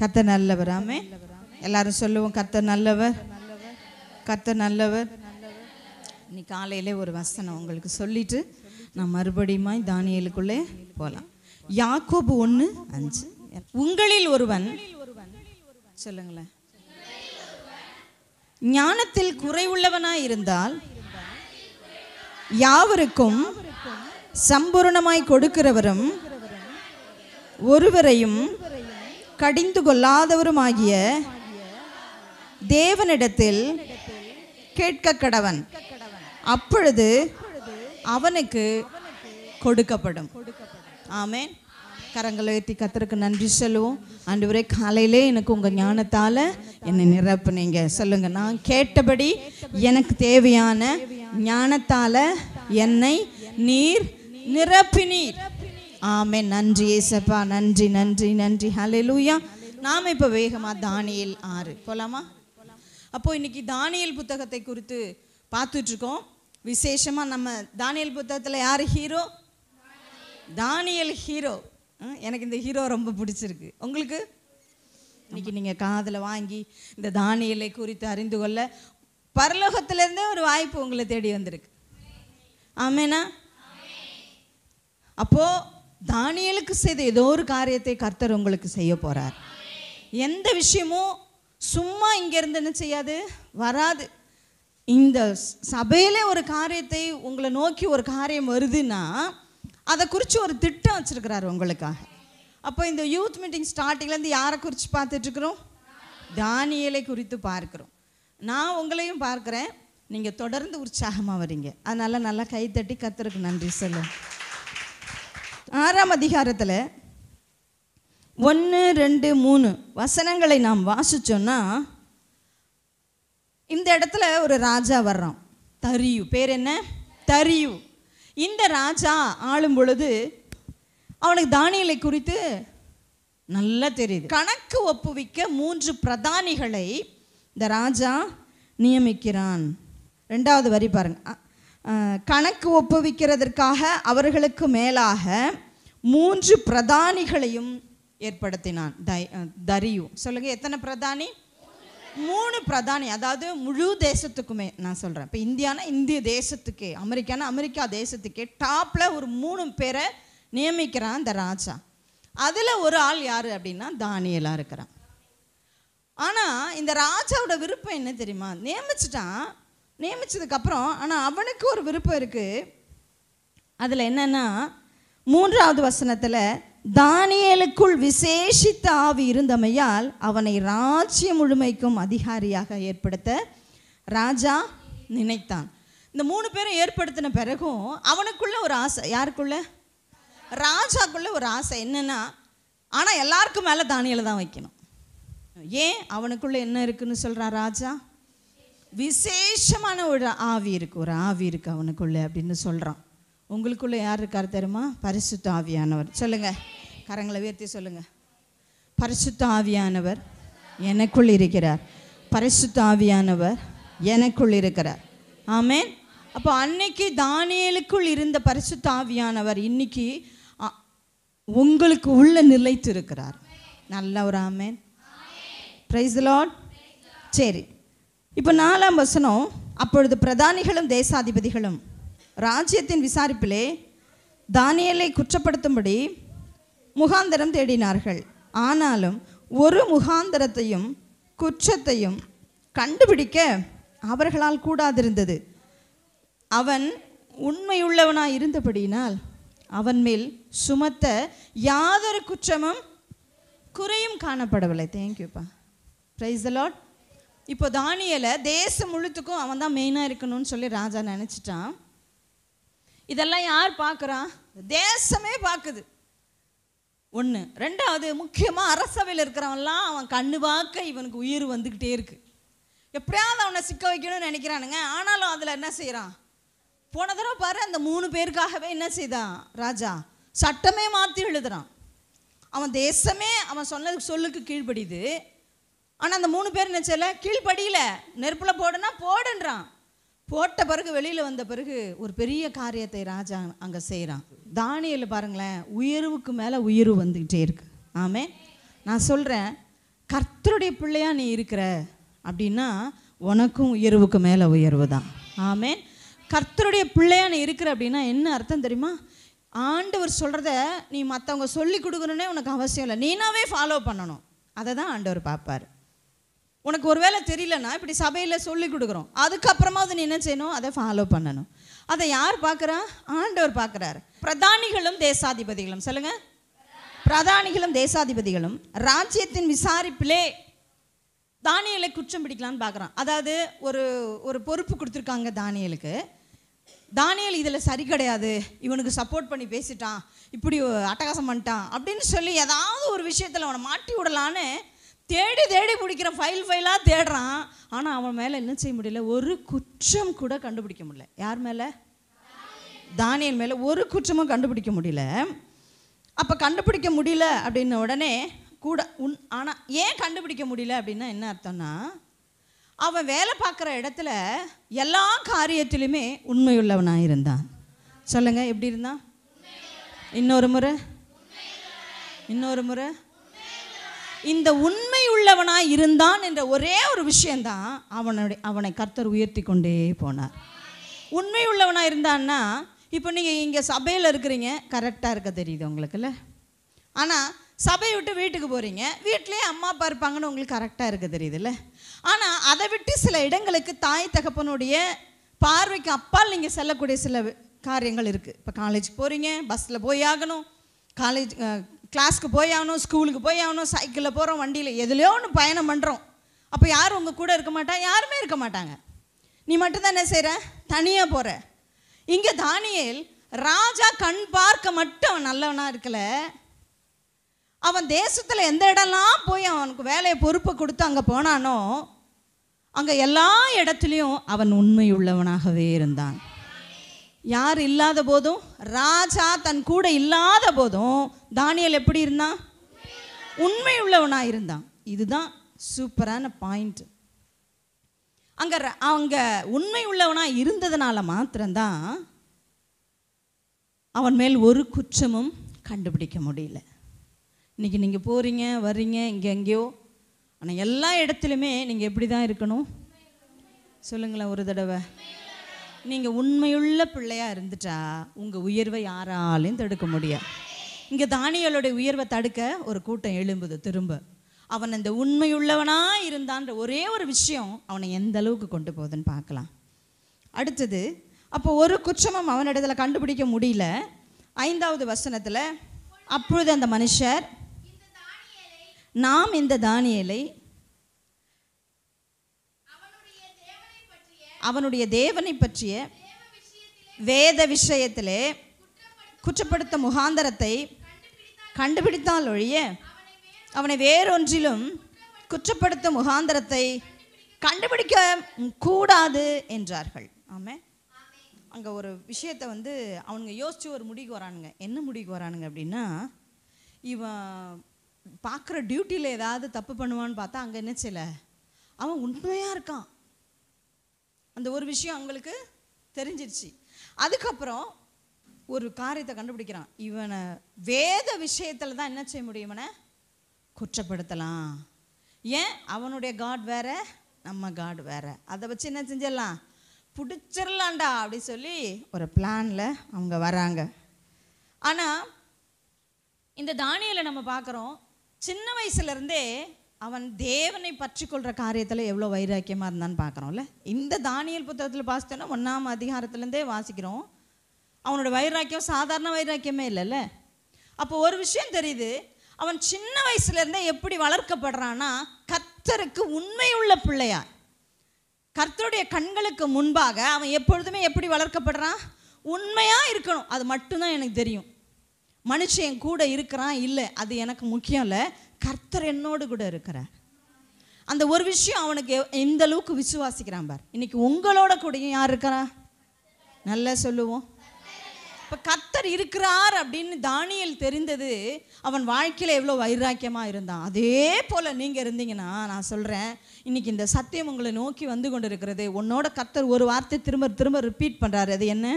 கத்த நல்லவர் ஆமே எல்லாரும் சொல்லுவோம் கத்த நல்லவர் கத்த நல்லவர் இன்னைக்கு காலையிலே ஒரு வசனம் உங்களுக்கு சொல்லிட்டு நான் மறுபடியுமாய் தானியலுக்குள்ளே போகலாம் யாக்கோபு ஒன்று அஞ்சு உங்களில் ஒருவன் சொல்லுங்களேன் ஞானத்தில் குறைவுள்ளவனாய் இருந்தால் யாவருக்கும் சம்பூர்ணமாய் கொடுக்கிறவரும் ஒருவரையும் கடிந்து கொள்ளாதவருமாகிய தேவனிடத்தில் கேட்க கடவன் அப்பொழுது அவனுக்கு கொடுக்கப்படும் ஆமேன் கரங்களை ஏற்றி கத்தருக்கு நன்றி சொல்லுவோம் அன்று ஒரே காலையிலே எனக்கு உங்கள் ஞானத்தால் என்னை நிரப்புனீங்க சொல்லுங்கள் நான் கேட்டபடி எனக்கு தேவையான ஞானத்தால் என்னை நீர் நிரப்பினீர் ஆமே நன்றி ஏசப்பா நன்றி நன்றி நன்றி ஹலெலூயா நாம் இப்போ வேகமாக தானியல் ஆறு போகலாமா அப்போது இன்றைக்கி தானியல் புத்தகத்தை குறித்து பார்த்துட்ருக்கோம் விசேஷமாக நம்ம தானியல் புத்தகத்தில் யார் ஹீரோ தானியல் ஹீரோ எனக்கு இந்த ஹீரோ ரொம்ப பிடிச்சிருக்கு உங்களுக்கு இன்றைக்கி நீங்கள் காதில் வாங்கி இந்த தானியலை குறித்து அறிந்து கொள்ள பரலோகத்திலேருந்தே ஒரு வாய்ப்பு உங்களை தேடி வந்திருக்கு ஆமேனா அப்போது தானியலுக்கு செய்த ஏதோ ஒரு காரியத்தை கர்த்தர் உங்களுக்கு செய்ய போகிறார் எந்த விஷயமும் சும்மா இங்கேருந்து என்ன செய்யாது வராது இந்த சபையில் ஒரு காரியத்தை உங்களை நோக்கி ஒரு காரியம் வருதுன்னா அதை குறித்து ஒரு திட்டம் வச்சுருக்கிறார் உங்களுக்காக அப்போ இந்த யூத் மீட்டிங் ஸ்டார்டிங்லேருந்து யாரை குறித்து பார்த்துட்ருக்குறோம் தானியலை குறித்து பார்க்குறோம் நான் உங்களையும் பார்க்குறேன் நீங்கள் தொடர்ந்து உற்சாகமாக வரீங்க அதனால் நல்லா கைத்தட்டி கத்துறக்கு நன்றி சொல்லுங்கள் ஆறாம் அதிகாரத்தில் ஒன்று ரெண்டு மூணு வசனங்களை நாம் வாசித்தோன்னா இந்த இடத்துல ஒரு ராஜா வர்றான் தரியு பேர் என்ன தரியு இந்த ராஜா ஆளும் பொழுது அவனுக்கு தானியலை குறித்து நல்லா தெரியுது கணக்கு ஒப்புவிக்க மூன்று பிரதானிகளை இந்த ராஜா நியமிக்கிறான் ரெண்டாவது வரி பாருங்க கணக்கு ஒப்புவிக்கிறதற்காக அவர்களுக்கு மேலாக மூன்று பிரதானிகளையும் ஏற்படுத்தினான் தரியு சொல்லுங்க எத்தனை பிரதானி மூணு பிரதானி அதாவது முழு தேசத்துக்குமே நான் சொல்கிறேன் இப்போ இந்தியானா இந்திய தேசத்துக்கே அமெரிக்கானா அமெரிக்கா தேசத்துக்கே டாப்பில் ஒரு மூணு பேரை நியமிக்கிறான் இந்த ராஜா அதில் ஒரு ஆள் யார் அப்படின்னா தானியலாக இருக்கிறான் ஆனால் இந்த ராஜாவோட விருப்பம் என்ன தெரியுமா நியமிச்சிட்டான் நியமித்ததுக்கப்புறம் ஆனால் அவனுக்கு ஒரு விருப்பம் இருக்குது அதில் என்னென்னா மூன்றாவது வசனத்தில் தானியலுக்குள் விசேஷித்த ஆவி இருந்தமையால் அவனை ராஜ்ய முழுமைக்கும் அதிகாரியாக ஏற்படுத்த ராஜா நினைத்தான் இந்த மூணு பேரும் ஏற்படுத்தின பிறகும் அவனுக்குள்ள ஒரு ஆசை யாருக்குள்ள ராஜாக்குள்ள ஒரு ஆசை என்னென்னா ஆனால் எல்லாருக்கும் மேலே தானியலை தான் வைக்கணும் ஏன் அவனுக்குள்ளே என்ன இருக்குன்னு சொல்கிறான் ராஜா விசேஷமான ஒரு ஆவி இருக்குது ஒரு ஆவி இருக்குது அவனுக்குள்ளே அப்படின்னு சொல்கிறான் உங்களுக்குள்ளே யார் இருக்கார் தெரியுமா பரிசுத்த ஆவியானவர் சொல்லுங்கள் கரங்களை உயர்த்தி சொல்லுங்கள் பரிசுத்த ஆவியானவர் எனக்குள் இருக்கிறார் பரிசுத்த ஆவியானவர் எனக்குள் இருக்கிறார் ஆமேன் அப்போ அன்னைக்கு தானியலுக்குள் இருந்த பரிசுத்த ஆவியானவர் இன்னைக்கு உங்களுக்கு உள்ள நிலைத்து இருக்கிறார் நல்ல ஒரு ஆமேன் ப்ரைஸ் லாட் சரி இப்போ நாலாம் வசனம் அப்பொழுது பிரதானிகளும் தேசாதிபதிகளும் ராஜ்யத்தின் விசாரிப்பிலே தானியலை குற்றப்படுத்தும்படி முகாந்திரம் தேடினார்கள் ஆனாலும் ஒரு முகாந்திரத்தையும் குற்றத்தையும் கண்டுபிடிக்க அவர்களால் கூடாதிருந்தது அவன் உண்மையுள்ளவனாய் இருந்தபடியினால் அவன் மேல் சுமத்த யாதொரு குற்றமும் குறையும் காணப்படவில்லை தேங்க்யூப்பா ப்ரைஸ் அலாட் இப்போ தானியலை தேசம் முழுத்துக்கும் அவன் தான் மெயினாக இருக்கணும்னு சொல்லி ராஜா நினச்சிட்டான் இதெல்லாம் யார் பார்க்குறான் தேசமே பார்க்குது ஒன்று ரெண்டாவது முக்கியமாக அரசவையில் இருக்கிறவன்லாம் அவன் கண்ணு பார்க்க இவனுக்கு உயிர் வந்துக்கிட்டே இருக்கு எப்படியாவது அவனை சிக்க வைக்கணும்னு நினைக்கிறானுங்க ஆனாலும் அதில் என்ன செய்கிறான் போன தடவை பாரு அந்த மூணு பேருக்காகவே என்ன செய்தான் ராஜா சட்டமே மாற்றி எழுதுறான் அவன் தேசமே அவன் சொன்னதுக்கு சொல்லுக்கு கீழ்படிது ஆனால் அந்த மூணு பேர் நினச்சல கீழ்படியில் நெருப்பில் போடுனா போடுன்றான் போட்ட பிறகு வெளியில் வந்த பிறகு ஒரு பெரிய காரியத்தை ராஜா அங்கே செய்கிறான் தானியில் பாருங்களேன் உயர்வுக்கு மேலே உயர்வு வந்துக்கிட்டே இருக்கு ஆமே நான் சொல்கிறேன் கர்த்தருடைய பிள்ளையாக நீ இருக்கிற அப்படின்னா உனக்கும் உயர்வுக்கு மேலே உயர்வு தான் ஆமே கர்த்தருடைய பிள்ளையாக நீ இருக்கிற அப்படின்னா என்ன அர்த்தம் தெரியுமா ஆண்டவர் சொல்கிறத நீ மற்றவங்க சொல்லி கொடுக்கணுன்னே உனக்கு அவசியம் இல்லை நீனாவே ஃபாலோ பண்ணணும் அதை தான் ஆண்டவர் பார்ப்பார் உனக்கு ஒரு தெரியலன்னா இப்படி சபையில் சொல்லி கொடுக்குறோம் அதுக்கப்புறமா அதை என்ன செய்யணும் அதை ஃபாலோ பண்ணணும் அதை யார் பார்க்குறா ஆண்டவர் பார்க்குறாரு பிரதானிகளும் தேசாதிபதிகளும் சொல்லுங்க பிரதானிகளும் தேசாதிபதிகளும் ராஜ்யத்தின் விசாரிப்பிலே தானியலை குற்றம் பிடிக்கலான்னு பார்க்குறான் அதாவது ஒரு ஒரு பொறுப்பு கொடுத்துருக்காங்க தானியலுக்கு தானியல் இதில் சரி கிடையாது இவனுக்கு சப்போர்ட் பண்ணி பேசிட்டான் இப்படி அட்டகாசம் பண்ணிட்டான் அப்படின்னு சொல்லி ஏதாவது ஒரு விஷயத்தில் அவனை மாட்டி விடலான்னு தேடி தேடி பிடிக்கிறான் ஃபைல் ஃபைலாக தேடுறான் ஆனால் அவன் மேலே என்ன செய்ய முடியல ஒரு குற்றம் கூட கண்டுபிடிக்க முடியல யார் மேலே தானியன் மேலே ஒரு குற்றமும் கண்டுபிடிக்க முடியல அப்போ கண்டுபிடிக்க முடியல அப்படின்ன உடனே கூட உன் ஆனால் ஏன் கண்டுபிடிக்க முடியல அப்படின்னா என்ன அர்த்தம்னா அவன் வேலை பார்க்குற இடத்துல எல்லா காரியத்திலுமே உண்மையுள்ளவனாக இருந்தான் சொல்லுங்கள் எப்படி இருந்தான் இன்னொரு முறை இன்னொரு முறை இந்த உண்மை உள்ளவனாய் இருந்தான் என்ற ஒரே ஒரு விஷயந்தான் அவனுடைய அவனை கர்த்தர் உயர்த்தி கொண்டே போனார் உண்மை உள்ளவனாக இருந்தான்னா இப்போ நீங்கள் இங்கே சபையில் இருக்கிறீங்க கரெக்டாக இருக்க தெரியுது உங்களுக்குல்ல ஆனால் சபையை விட்டு வீட்டுக்கு போகிறீங்க வீட்டிலே அம்மா அப்பா இருப்பாங்கன்னு உங்களுக்கு கரெக்டாக இருக்க தெரியுதுல்ல ஆனால் அதை விட்டு சில இடங்களுக்கு தாய் தகப்பனுடைய பார்வைக்கு அப்பால் நீங்கள் செல்லக்கூடிய சில காரியங்கள் இருக்குது இப்போ காலேஜ் போகிறீங்க பஸ்ஸில் போய் ஆகணும் காலேஜ் கிளாஸ்க்கு போய் ஆகணும் ஸ்கூலுக்கு போய் ஆகணும் சைக்கிளில் போகிறோம் வண்டியில் எதுலையோ ஒன்று பயணம் பண்ணுறோம் அப்போ யாரும் உங்கள் கூட இருக்க மாட்டாங்க யாருமே இருக்க மாட்டாங்க நீ மட்டும் என்ன செய்கிற தனியாக போகிற இங்கே தானியல் ராஜா கண் பார்க்க மட்டும் அவன் நல்லவனாக இருக்கல அவன் தேசத்தில் எந்த இடம்லாம் போய் அவனுக்கு வேலையை பொறுப்பை கொடுத்து அங்கே போனானோ அங்கே எல்லா இடத்துலையும் அவன் உண்மை உள்ளவனாகவே இருந்தான் யார் இல்லாத போதும் ராஜா தன் கூட இல்லாத போதும் தானியல் எப்படி இருந்தான் உண்மை உள்ளவனாக இருந்தான் இதுதான் சூப்பரான பாயிண்ட் அங்கே அவங்க உண்மை உள்ளவனாக இருந்ததுனால மாத்திரம்தான் அவன் மேல் ஒரு குற்றமும் கண்டுபிடிக்க முடியல இன்றைக்கி நீங்கள் போகிறீங்க வர்றீங்க இங்கே எங்கேயோ ஆனால் எல்லா இடத்துலையுமே நீங்கள் எப்படி தான் இருக்கணும் சொல்லுங்களேன் ஒரு தடவை நீங்கள் உண்மையுள்ள பிள்ளையாக இருந்துட்டா உங்கள் உயர்வை யாராலையும் தடுக்க முடியாது இங்கே தானியலுடைய உயர்வை தடுக்க ஒரு கூட்டம் எழும்புது திரும்ப அவன் அந்த உண்மையுள்ளவனா இருந்தான்ற ஒரே ஒரு விஷயம் அவனை எந்த அளவுக்கு கொண்டு போகுதுன்னு பார்க்கலாம் அடுத்தது அப்போ ஒரு குற்றமும் அவனிடத்துல கண்டுபிடிக்க முடியல ஐந்தாவது வசனத்தில் அப்பொழுது அந்த மனுஷர் நாம் இந்த தானியலை அவனுடைய தேவனை பற்றிய வேத விஷயத்திலே குற்றப்படுத்த முகாந்தரத்தை கண்டுபிடித்தால் ஒழிய அவனை வேறொன்றிலும் குற்றப்படுத்தும் முகாந்திரத்தை கண்டுபிடிக்க கூடாது என்றார்கள் ஆமாம் அங்கே ஒரு விஷயத்தை வந்து அவனுங்க யோசித்து ஒரு முடிவுக்கு வரானுங்க என்ன முடிவுக்கு வரானுங்க அப்படின்னா இவன் பார்க்குற டியூட்டியில் ஏதாவது தப்பு பண்ணுவான்னு பார்த்தா அங்கே என்ன செய்யல அவன் உண்மையாக இருக்கான் அந்த ஒரு விஷயம் அவங்களுக்கு தெரிஞ்சிருச்சு அதுக்கப்புறம் ஒரு காரியத்தை கண்டுபிடிக்கிறான் இவனை வேத விஷயத்தில் தான் என்ன செய்ய முடியும் குற்றப்படுத்தலாம் ஏன் அவனுடைய காட் வேற நம்ம காட் வேற அதை வச்சு என்ன செஞ்சிடலாம் பிடிச்சிடலாண்டா அப்படி சொல்லி ஒரு பிளானில் அவங்க வராங்க ஆனால் இந்த தானியலை நம்ம பார்க்குறோம் சின்ன வயசுலேருந்தே அவன் தேவனை பற்றி கொள்கிற காரியத்தில் எவ்வளோ வைராக்கியமாக இருந்தான்னு பார்க்குறோம்ல இந்த தானியல் புத்தகத்தில் பார்த்தோன்னா ஒன்றாம் அதிகாரத்துலேருந்தே வாசிக்கிறோம் அவனோட வைராக்கியம் சாதாரண வைராக்கியமே இல்லைல்ல அப்போ ஒரு விஷயம் தெரியுது அவன் சின்ன வயசுலேருந்தே எப்படி வளர்க்கப்படுறான்னா கர்த்தருக்கு உண்மையுள்ள பிள்ளையா கர்த்தருடைய கண்களுக்கு முன்பாக அவன் எப்பொழுதுமே எப்படி வளர்க்கப்படுறான் உண்மையாக இருக்கணும் அது மட்டும்தான் எனக்கு தெரியும் மனுஷன் கூட இருக்கிறான் இல்லை அது எனக்கு முக்கியம் இல்லை கர்த்தர் என்னோடு கூட இருக்கிறார் அந்த ஒரு விஷயம் அவனுக்கு எந்த அளவுக்கு விசுவாசிக்கிறான் பார் இன்னைக்கு உங்களோட கூடயும் யார் இருக்கிறா நல்லா சொல்லுவோம் இப்போ கத்தர் இருக்கிறார் அப்படின்னு தானியல் தெரிந்தது அவன் வாழ்க்கையில் எவ்வளோ வைராக்கியமாக இருந்தான் அதே போல் நீங்கள் இருந்தீங்கன்னா நான் சொல்கிறேன் இன்றைக்கி இந்த சத்தியம் உங்களை நோக்கி வந்து கொண்டு இருக்கிறது உன்னோட கத்தர் ஒரு வார்த்தை திரும்ப திரும்ப ரிப்பீட் பண்ணுறாரு அது என்ன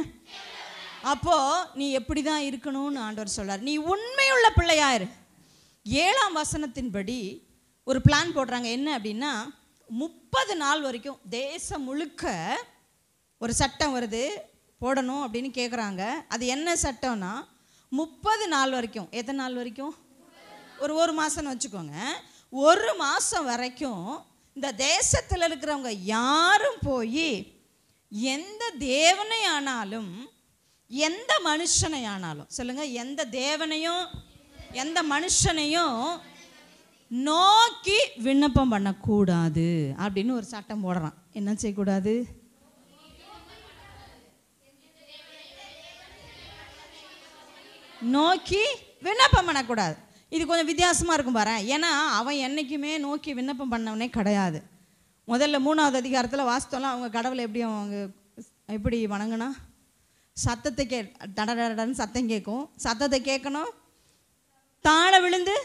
அப்போது நீ எப்படி தான் இருக்கணும்னு ஆண்டவர் சொல்கிறார் நீ உண்மையுள்ள பிள்ளையார் ஏழாம் வசனத்தின்படி ஒரு பிளான் போடுறாங்க என்ன அப்படின்னா முப்பது நாள் வரைக்கும் தேசம் முழுக்க ஒரு சட்டம் வருது போடணும் அப்படின்னு கேட்குறாங்க அது என்ன சட்டம்னா முப்பது நாள் வரைக்கும் எத்தனை நாள் வரைக்கும் ஒரு ஒரு மாதம்னு வச்சுக்கோங்க ஒரு மாதம் வரைக்கும் இந்த தேசத்தில் இருக்கிறவங்க யாரும் போய் எந்த தேவனை ஆனாலும் எந்த மனுஷனை ஆனாலும் சொல்லுங்கள் எந்த தேவனையும் எந்த மனுஷனையும் நோக்கி விண்ணப்பம் பண்ணக்கூடாது அப்படின்னு ஒரு சட்டம் போடுறான் என்ன செய்யக்கூடாது நோக்கி விண்ணப்பம் பண்ணக்கூடாது இது கொஞ்சம் வித்தியாசமாக இருக்கும் பாரு ஏன்னா அவன் என்றைக்குமே நோக்கி விண்ணப்பம் பண்ணவனே கிடையாது முதல்ல மூணாவது அதிகாரத்தில் வாஸ்தவெல்லாம் அவங்க கடவுளை எப்படி அவங்க எப்படி வணங்கினா சத்தத்தை கே தடன்னு சத்தம் கேட்கும் சத்தத்தை கேட்கணும் தாழ விழுந்து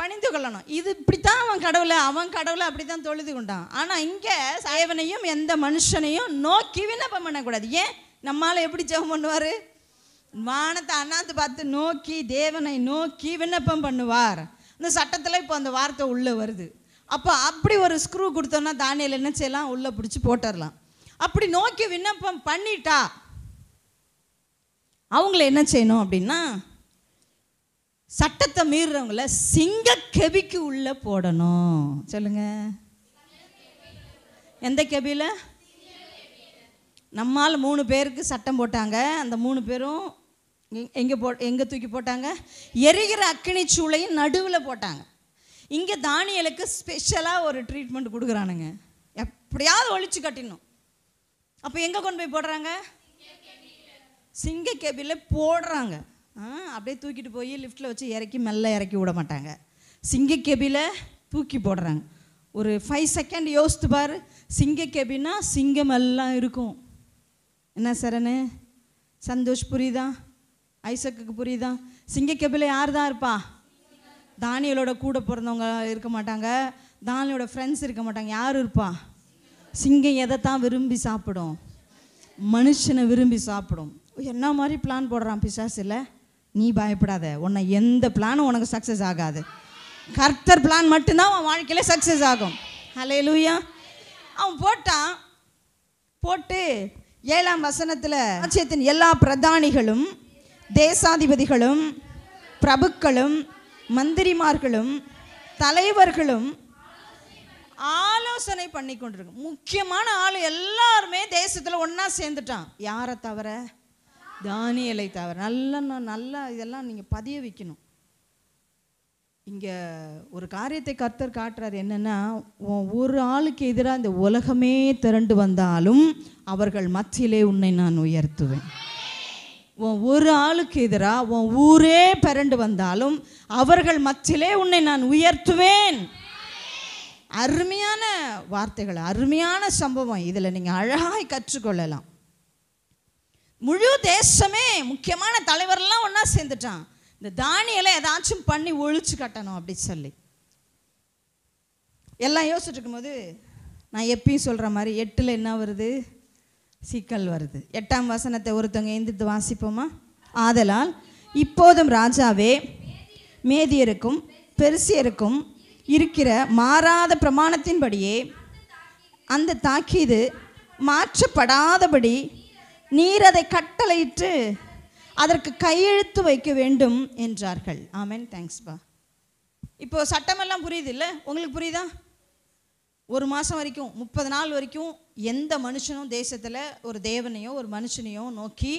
பணிந்து கொள்ளணும் இது இப்படித்தான் அவன் கடவுளை அவன் கடவுளை அப்படி தான் தொழுது கொண்டான் ஆனால் இங்கே சைவனையும் எந்த மனுஷனையும் நோக்கி விண்ணப்பம் பண்ணக்கூடாது ஏன் நம்மளால் எப்படி ஜெபம் பண்ணுவார் வானத்தை அண்ணாந்து பார்த்து நோக்கி தேவனை நோக்கி விண்ணப்பம் பண்ணுவார் இந்த சட்டத்தில் இப்போ அந்த வார்த்தை உள்ளே வருது அப்போ அப்படி ஒரு ஸ்க்ரூ கொடுத்தோன்னா தானியில் என்ன செய்யலாம் உள்ளே பிடிச்சி போட்டுடலாம் அப்படி நோக்கி விண்ணப்பம் பண்ணிட்டா அவங்கள என்ன செய்யணும் அப்படின்னா சட்டத்தை மீறுறவங்கள சிங்க கெபிக்கு உள்ளே போடணும் சொல்லுங்க எந்த கெபியில் நம்மால் மூணு பேருக்கு சட்டம் போட்டாங்க அந்த மூணு பேரும் எங்கே போ எங்கே தூக்கி போட்டாங்க எரிகிற அக்கினி சூளையும் நடுவில் போட்டாங்க இங்கே தானியலுக்கு ஸ்பெஷலாக ஒரு ட்ரீட்மெண்ட் கொடுக்குறானுங்க எப்படியாவது ஒழிச்சு கட்டிடணும் அப்போ எங்கே கொண்டு போய் போடுறாங்க சிங்க கேபியில் போடுறாங்க அப்படியே தூக்கிட்டு போய் லிஃப்ட்டில் வச்சு இறக்கி மெல்ல இறக்கி விட மாட்டாங்க சிங்க கேபியில் தூக்கி போடுறாங்க ஒரு ஃபைவ் செகண்ட் யோசித்து பாரு சிங்க கேபின்னா சிங்கம் எல்லாம் இருக்கும் என்ன சரணு சந்தோஷ் புரிதான் ஐசக்குக்கு புரியுதா சிங்கக்கபில் யார் தான் இருப்பா தானியலோட கூட பிறந்தவங்க இருக்க மாட்டாங்க தானியோட ஃப்ரெண்ட்ஸ் இருக்க மாட்டாங்க யார் இருப்பா சிங்கம் எதைத்தான் விரும்பி சாப்பிடும் மனுஷனை விரும்பி சாப்பிடும் என்ன மாதிரி பிளான் போடுறான் பிசாஸ் இல்லை நீ பயப்படாத உன்னை எந்த பிளானும் உனக்கு சக்ஸஸ் ஆகாது கர்த்தர் பிளான் மட்டும்தான் அவன் வாழ்க்கையில் சக்ஸஸ் ஆகும் ஹலே லூயா அவன் போட்டான் போட்டு ஏழாம் வசனத்தில் ராஜ்யத்தின் எல்லா பிரதானிகளும் தேசாதிபதிகளும் பிரபுக்களும் மந்திரிமார்களும் தலைவர்களும் ஆலோசனை பண்ணி கொண்டிருக்கு முக்கியமான ஆள் எல்லாருமே தேசத்தில் ஒன்றா சேர்ந்துட்டான் யாரை தவிர தானியலை தவிர நல்ல நல்லா இதெல்லாம் நீங்கள் பதிய வைக்கணும் இங்கே ஒரு காரியத்தை கர்த்தர் காட்டுறாரு என்னென்னா ஒரு ஆளுக்கு எதிராக இந்த உலகமே திரண்டு வந்தாலும் அவர்கள் மத்தியிலே உன்னை நான் உயர்த்துவேன் உன் ஒரு ஆளுக்கு எதிராக உன் ஊரே பிறண்டு வந்தாலும் அவர்கள் மத்தியிலே உன்னை நான் உயர்த்துவேன் அருமையான வார்த்தைகள் அருமையான சம்பவம் இதில் நீங்கள் அழகாய் கற்றுக்கொள்ளலாம் முழு தேசமே முக்கியமான தலைவர்லாம் ஒன்றா சேர்ந்துட்டான் இந்த தானியலை ஏதாச்சும் பண்ணி ஒழிச்சு கட்டணும் அப்படி சொல்லி எல்லாம் யோசிச்சுட்டு இருக்கும்போது நான் எப்பயும் சொல்கிற மாதிரி எட்டில் என்ன வருது சிக்கல் வருது எட்டாம் வசனத்தை ஒருத்தவங்க எழுந்துட்டு வாசிப்போமா ஆதலால் இப்போதும் ராஜாவே மேதியருக்கும் பெருசியருக்கும் இருக்கிற மாறாத பிரமாணத்தின்படியே அந்த தாக்கீது மாற்றப்படாதபடி நீர் அதை கட்டளையிட்டு அதற்கு கையெழுத்து வைக்க வேண்டும் என்றார்கள் ஆமேன் தேங்க்ஸ்பா இப்போது சட்டமெல்லாம் புரியுது இல்லை உங்களுக்கு புரியுதா ஒரு மாதம் வரைக்கும் முப்பது நாள் வரைக்கும் எந்த மனுஷனும் தேசத்தில் ஒரு தேவனையோ ஒரு மனுஷனையோ நோக்கி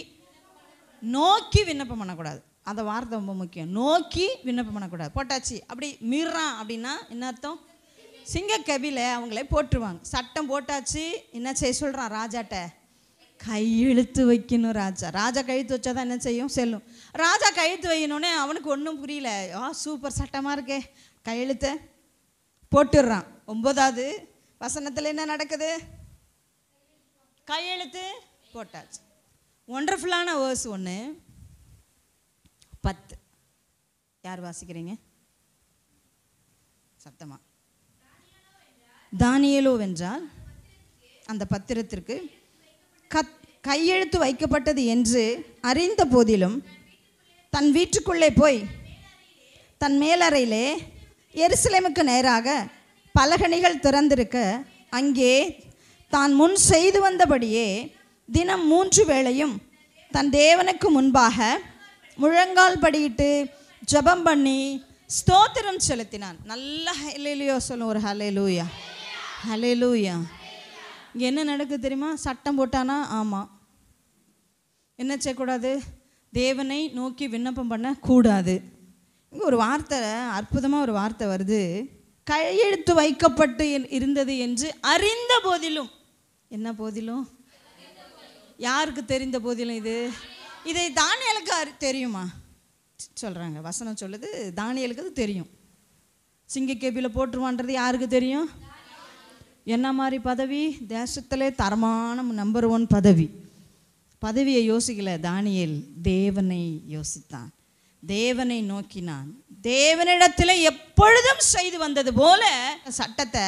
நோக்கி விண்ணப்பம் பண்ணக்கூடாது அந்த வார்த்தை ரொம்ப முக்கியம் நோக்கி விண்ணப்பம் பண்ணக்கூடாது போட்டாச்சு அப்படி மீறான் அப்படின்னா என்ன அர்த்தம் சிங்க கவியில் அவங்களே போட்டுருவாங்க சட்டம் போட்டாச்சு என்ன செய்ய சொல்கிறான் ராஜாட்ட கையெழுத்து வைக்கணும் ராஜா ராஜா கையெழுத்து வச்சா தான் என்ன செய்யும் செல்லும் ராஜா கையெழுத்து வைக்கணுன்னே அவனுக்கு ஒன்றும் புரியல ஆ சூப்பர் சட்டமாக இருக்கே கையெழுத்தை போட்டுடுறான் ஒன்பதாவது வசனத்தில் என்ன நடக்குது கையெழுத்து போட்டாச்சு ஒண்டர்ஃபுல்லான வேர்ஸ் ஒன்று பத்து யார் வாசிக்கிறீங்க சத்தமா தானியலோ வென்றால் அந்த பத்திரத்திற்கு கத் கையெழுத்து வைக்கப்பட்டது என்று அறிந்த போதிலும் தன் வீட்டுக்குள்ளே போய் தன் மேலறையிலே எருசலேமுக்கு நேராக பலகணிகள் திறந்திருக்க அங்கே தான் முன் செய்து வந்தபடியே தினம் மூன்று வேளையும் தன் தேவனுக்கு முன்பாக முழங்கால் படியிட்டு ஜபம் பண்ணி ஸ்தோத்திரம் செலுத்தினான் நல்ல ஹலிலியோ சொல்லும் ஒரு ஹலிலூயா ஹலிலூயா இங்கே என்ன நடக்குது தெரியுமா சட்டம் போட்டானா ஆமாம் என்ன செய்யக்கூடாது தேவனை நோக்கி விண்ணப்பம் பண்ணக்கூடாது இங்கே ஒரு வார்த்தை அற்புதமாக ஒரு வார்த்தை வருது கையெழுத்து வைக்கப்பட்டு இருந்தது என்று அறிந்த போதிலும் என்ன போதிலும் யாருக்கு தெரிந்த போதிலும் இது இதை தானியலுக்கு அறி தெரியுமா சொல்கிறாங்க வசனம் சொல்லுது தானியலுக்கு அது தெரியும் சிங்க கேபியில் போட்டுருவான்றது யாருக்கு தெரியும் என்ன மாதிரி பதவி தேசத்திலே தரமான நம்பர் ஒன் பதவி பதவியை யோசிக்கல தானியல் தேவனை யோசித்தான் தேவனை நோக்கினான் தேவனிடத்தில் எப்பொழுதும் செய்து வந்தது போல சட்டத்தை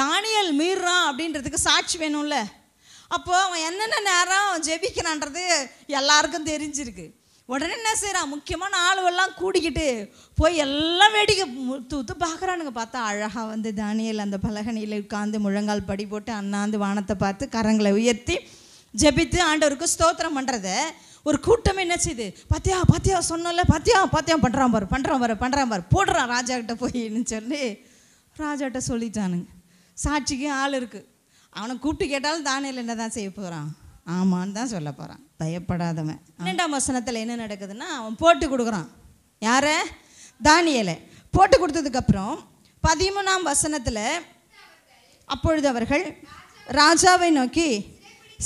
தானியல் மீறான் அப்படின்றதுக்கு சாட்சி வேணும்ல அப்போது அவன் என்னென்ன நேரம் ஜெபிக்கிறான்றது எல்லாருக்கும் தெரிஞ்சிருக்கு உடனே என்ன செய்கிறான் முக்கியமான ஆளுவெல்லாம் கூடிக்கிட்டு போய் எல்லாம் வேடிக்கை முத்து ஊத்து பார்க்குறானுங்க பார்த்தா அழகாக வந்து தானியல் அந்த பலகனியில் உட்காந்து முழங்கால் படி போட்டு அண்ணாந்து வானத்தை பார்த்து கரங்களை உயர்த்தி ஜெபித்து ஆண்டவருக்கு ஸ்தோத்திரம் பண்ணுறதை ஒரு கூட்டம் என்ன செய்யுது பாத்தியா பாத்தியா சொன்னல பாத்தியா பாத்தியா பண்ணுறான் பாரு பண்ணுறான் பாரு பண்ணுறான் பாரு போடுறான் ராஜா கிட்ட போயின்னு சொல்லி கிட்ட சொல்லிட்டானுங்க சாட்சிக்கு ஆள் இருக்குது அவனை கூப்பிட்டு கேட்டாலும் தானியில் என்ன தான் செய்ய போகிறான் ஆமான்னு தான் சொல்ல போகிறான் பயப்படாதவன் பன்னெண்டாம் வசனத்தில் என்ன நடக்குதுன்னா அவன் போட்டு கொடுக்குறான் யார தானியலை போட்டு கொடுத்ததுக்கப்புறம் பதிமூணாம் வசனத்தில் அப்பொழுது அவர்கள் ராஜாவை நோக்கி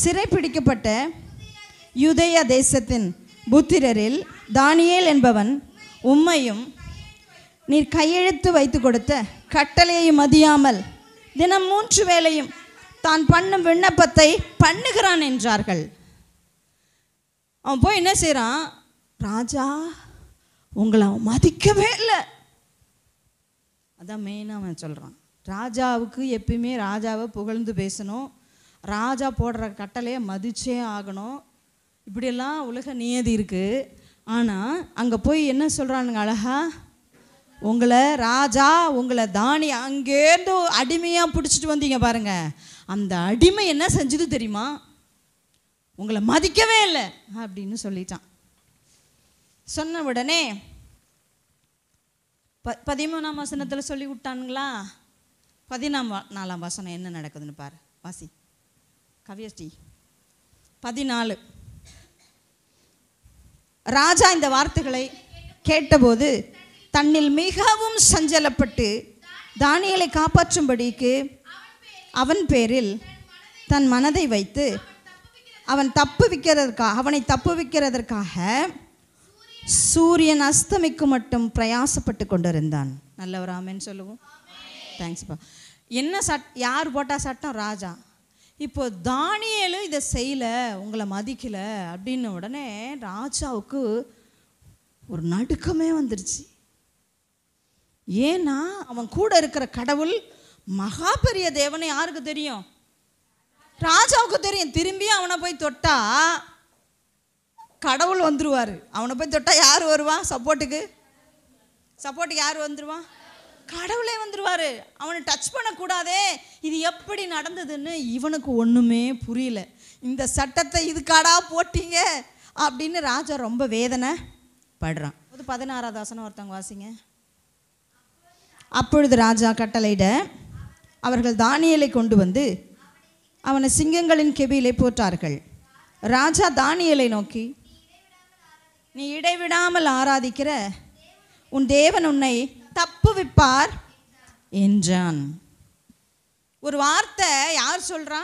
சிறைப்பிடிக்கப்பட்ட யுதய தேசத்தின் புத்திரரில் தானியேல் என்பவன் உம்மையும் நீர் கையெழுத்து வைத்து கொடுத்த கட்டளையையும் மதியாமல் தினம் மூன்று வேளையும் தான் பண்ணும் விண்ணப்பத்தை பண்ணுகிறான் என்றார்கள் அவன் போய் என்ன செய்கிறான் ராஜா உங்களை அவன் மதிக்கவே இல்லை அதான் மெயினாக அவன் சொல்கிறான் ராஜாவுக்கு எப்பயுமே ராஜாவை புகழ்ந்து பேசணும் ராஜா போடுற கட்டளையை மதிச்சே ஆகணும் இப்படியெல்லாம் உலக நியதி இருக்குது ஆனால் அங்கே போய் என்ன சொல்கிறானுங்க அழகா உங்களை ராஜா உங்களை தானி அங்கேருந்து அடிமையாக பிடிச்சிட்டு வந்தீங்க பாருங்கள் அந்த அடிமை என்ன செஞ்சது தெரியுமா உங்களை மதிக்கவே இல்லை அப்படின்னு சொல்லிட்டான் சொன்ன உடனே ப பதிமூணாம் வசனத்தில் சொல்லி விட்டானுங்களா பதினாம் நாலாம் வசனம் என்ன நடக்குதுன்னு பாரு வாசி கவியஸ்டி பதினாலு ராஜா இந்த வார்த்தைகளை கேட்டபோது தன்னில் மிகவும் சஞ்சலப்பட்டு தானியலை காப்பாற்றும்படிக்கு அவன் பேரில் தன் மனதை வைத்து அவன் தப்பு விற்கிறதற்காக அவனை தப்பு விற்கிறதற்காக சூரியன் அஸ்தமிக்கு மட்டும் பிரயாசப்பட்டு கொண்டிருந்தான் நல்லவராமேன்னு சொல்லுவோம் தேங்க்ஸ்ப்பா என்ன சட் யார் போட்டால் சட்டம் ராஜா இப்போ தானியலும் இதை செய்யலை உங்களை மதிக்கலை அப்படின்ன உடனே ராஜாவுக்கு ஒரு நடுக்கமே வந்துருச்சு ஏன்னா அவன் கூட இருக்கிற கடவுள் மகா பெரிய தேவனை யாருக்கு தெரியும் ராஜாவுக்கு தெரியும் திரும்பியும் அவனை போய் தொட்டா கடவுள் வந்துருவாரு அவனை போய் தொட்டா யார் வருவான் சப்போர்ட்டுக்கு சப்போர்ட்டுக்கு யார் வந்துருவான் கடவுளே வந்துடுவார் அவனை டச் பண்ணக்கூடாதே இது எப்படி நடந்ததுன்னு இவனுக்கு ஒன்றுமே புரியல இந்த சட்டத்தை இதுக்காடா போட்டீங்க அப்படின்னு ராஜா ரொம்ப வேதனை படுறான் அது பதினாறாவது வசனம் ஒருத்தவங்க வாசிங்க அப்பொழுது ராஜா கட்டளையிட அவர்கள் தானியலை கொண்டு வந்து அவனை சிங்கங்களின் கெபியிலே போட்டார்கள் ராஜா தானியலை நோக்கி நீ இடைவிடாமல் ஆராதிக்கிற உன் தேவன் உன்னை தப்புவிப்பார் என்றான் ஒரு வார்த்தை யார் சொல்கிறா